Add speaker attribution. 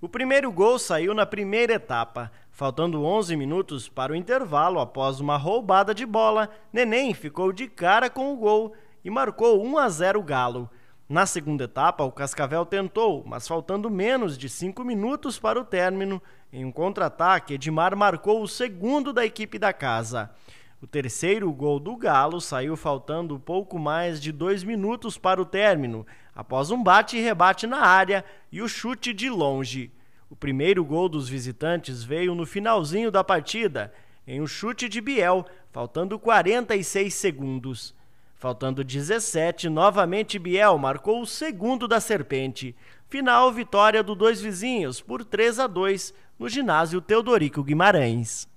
Speaker 1: O primeiro gol saiu na primeira etapa. Faltando 11 minutos para o intervalo, após uma roubada de bola, Neném ficou de cara com o gol e marcou 1 a 0 o Galo. Na segunda etapa, o Cascavel tentou, mas faltando menos de cinco minutos para o término, em um contra-ataque, Edmar marcou o segundo da equipe da casa. O terceiro gol do Galo saiu faltando pouco mais de dois minutos para o término, após um bate e rebate na área e o chute de longe. O primeiro gol dos visitantes veio no finalzinho da partida, em um chute de Biel, faltando 46 segundos. Faltando 17, novamente Biel marcou o segundo da Serpente. Final vitória do dois vizinhos por 3 a 2 no ginásio Teodorico Guimarães.